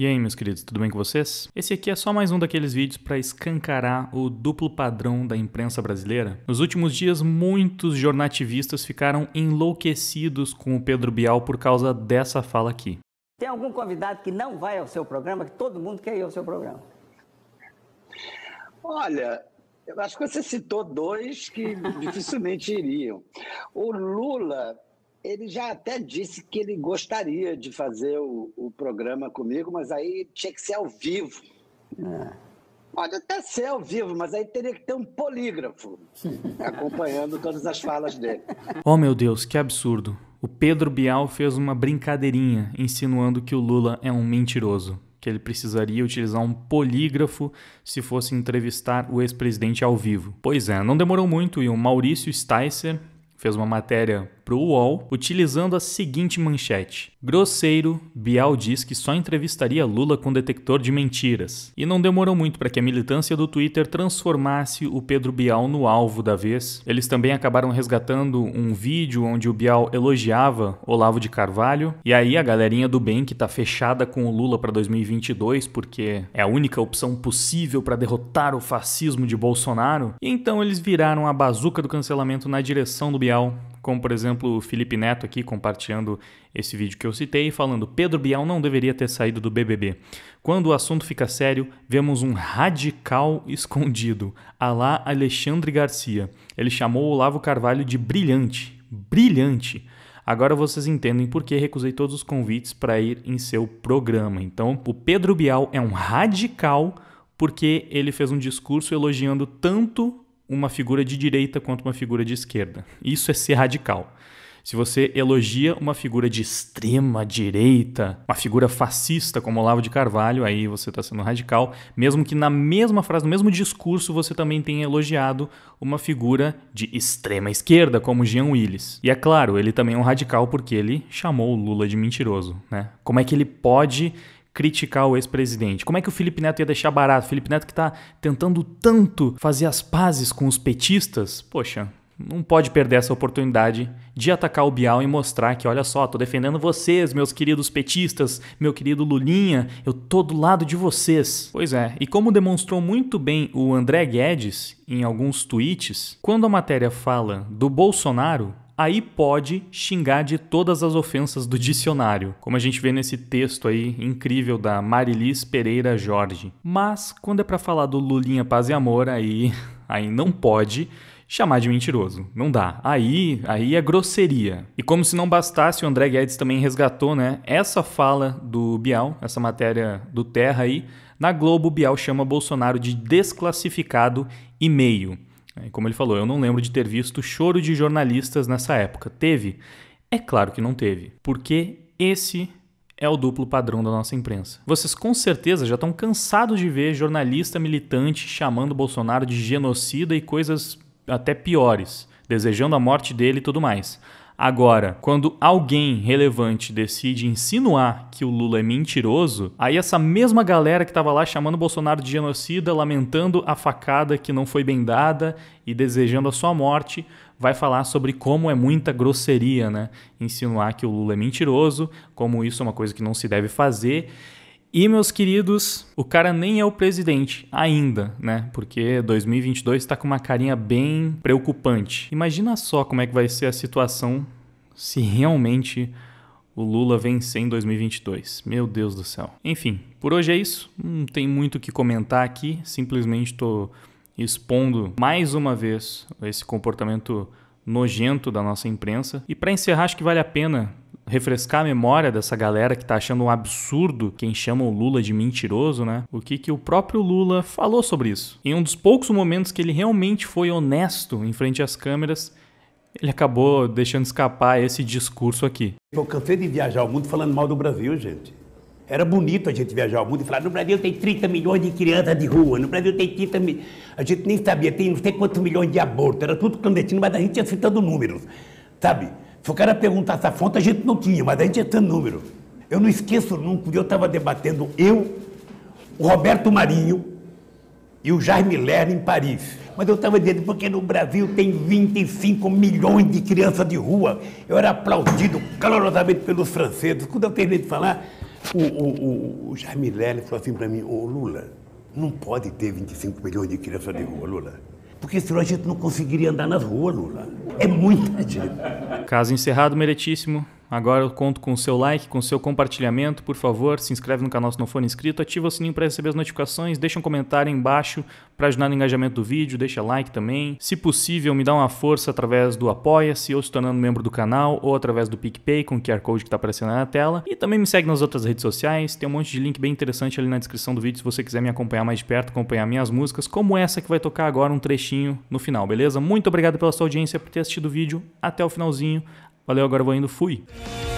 E aí, meus queridos, tudo bem com vocês? Esse aqui é só mais um daqueles vídeos para escancarar o duplo padrão da imprensa brasileira. Nos últimos dias, muitos jornativistas ficaram enlouquecidos com o Pedro Bial por causa dessa fala aqui. Tem algum convidado que não vai ao seu programa, que todo mundo quer ir ao seu programa? Olha, eu acho que você citou dois que dificilmente iriam. O Lula ele já até disse que ele gostaria de fazer o, o programa comigo, mas aí tinha que ser ao vivo. É. Pode até ser ao vivo, mas aí teria que ter um polígrafo acompanhando todas as falas dele. Oh meu Deus, que absurdo. O Pedro Bial fez uma brincadeirinha insinuando que o Lula é um mentiroso, que ele precisaria utilizar um polígrafo se fosse entrevistar o ex-presidente ao vivo. Pois é, não demorou muito e o Maurício Sticer fez uma matéria para o UOL utilizando a seguinte manchete: Grosseiro, Bial diz que só entrevistaria Lula com detector de mentiras. E não demorou muito para que a militância do Twitter transformasse o Pedro Bial no alvo da vez. Eles também acabaram resgatando um vídeo onde o Bial elogiava Olavo de Carvalho. E aí a galerinha do bem que tá fechada com o Lula para 2022 porque é a única opção possível para derrotar o fascismo de Bolsonaro. E então eles viraram a bazuca do cancelamento na direção do Bial como por exemplo o Felipe Neto aqui compartilhando esse vídeo que eu citei, falando: Pedro Bial não deveria ter saído do BBB. Quando o assunto fica sério, vemos um radical escondido, a lá Alexandre Garcia. Ele chamou Olavo Carvalho de brilhante, brilhante. Agora vocês entendem por que recusei todos os convites para ir em seu programa. Então, o Pedro Bial é um radical porque ele fez um discurso elogiando tanto uma figura de direita quanto uma figura de esquerda. Isso é ser radical. Se você elogia uma figura de extrema direita, uma figura fascista como Olavo de Carvalho, aí você está sendo radical, mesmo que na mesma frase, no mesmo discurso, você também tenha elogiado uma figura de extrema esquerda como Jean Willis. E é claro, ele também é um radical porque ele chamou o Lula de mentiroso, né? Como é que ele pode criticar o ex-presidente? Como é que o Felipe Neto ia deixar barato? O Felipe Neto que está tentando tanto fazer as pazes com os petistas? Poxa, não pode perder essa oportunidade de atacar o Bial e mostrar que, olha só, tô defendendo vocês, meus queridos petistas, meu querido Lulinha, eu tô do lado de vocês. Pois é, e como demonstrou muito bem o André Guedes em alguns tweets, quando a matéria fala do Bolsonaro, aí pode xingar de todas as ofensas do dicionário, como a gente vê nesse texto aí incrível da Marilis Pereira Jorge. Mas quando é para falar do Lulinha Paz e Amor, aí, aí não pode chamar de mentiroso. Não dá. Aí, aí é grosseria. E como se não bastasse, o André Guedes também resgatou, né? Essa fala do Bial, essa matéria do Terra aí, na Globo, Bial chama Bolsonaro de desclassificado e meio. E como ele falou, eu não lembro de ter visto choro de jornalistas nessa época. Teve? É claro que não teve. Porque esse é o duplo padrão da nossa imprensa. Vocês com certeza já estão cansados de ver jornalista militante chamando Bolsonaro de genocida e coisas até piores, desejando a morte dele e tudo mais. Agora, quando alguém relevante decide insinuar que o Lula é mentiroso, aí essa mesma galera que estava lá chamando Bolsonaro de genocida, lamentando a facada que não foi bem dada e desejando a sua morte, vai falar sobre como é muita grosseria, né? Insinuar que o Lula é mentiroso, como isso é uma coisa que não se deve fazer. E, meus queridos, o cara nem é o presidente ainda, né? Porque 2022 está com uma carinha bem preocupante. Imagina só como é que vai ser a situação se realmente o Lula vencer em 2022. Meu Deus do céu. Enfim, por hoje é isso. Não tem muito o que comentar aqui. Simplesmente estou expondo mais uma vez esse comportamento nojento da nossa imprensa. E para encerrar, acho que vale a pena refrescar a memória dessa galera que tá achando um absurdo quem chama o Lula de mentiroso, né? O que que o próprio Lula falou sobre isso. Em um dos poucos momentos que ele realmente foi honesto em frente às câmeras, ele acabou deixando escapar esse discurso aqui. Eu cansei de viajar ao mundo falando mal do Brasil, gente. Era bonito a gente viajar ao mundo e falar: no Brasil tem 30 milhões de crianças de rua, no Brasil tem 30 milhões. A gente nem sabia, tem não sei quantos milhões de abortos, era tudo clandestino, mas a gente ia citando números, sabe? Se o cara perguntar essa fonte, a gente não tinha, mas a gente é tinha número. Eu não esqueço nunca, eu estava debatendo, eu, o Roberto Marinho e o Jaime Lerner em Paris. Mas eu estava dizendo, porque no Brasil tem 25 milhões de crianças de rua. Eu era aplaudido calorosamente pelos franceses. Quando eu terminei de falar, o, o, o, o Jaime Lerner falou assim para mim, ô Lula, não pode ter 25 milhões de crianças de rua, Lula. Porque senão a gente não conseguiria andar nas ruas, Lula. É muita né, dívida. Caso encerrado, meritíssimo. Agora eu conto com o seu like, com o seu compartilhamento, por favor, se inscreve no canal se não for inscrito, ativa o sininho para receber as notificações, deixa um comentário embaixo para ajudar no engajamento do vídeo, deixa like também. Se possível, me dá uma força através do Apoia-se ou se tornando membro do canal ou através do PicPay com o QR Code que está aparecendo na tela. E também me segue nas outras redes sociais, tem um monte de link bem interessante ali na descrição do vídeo se você quiser me acompanhar mais de perto, acompanhar minhas músicas, como essa que vai tocar agora um trechinho no final, beleza? Muito obrigado pela sua audiência, por ter assistido o vídeo até o finalzinho. Valeu, agora vou indo, fui!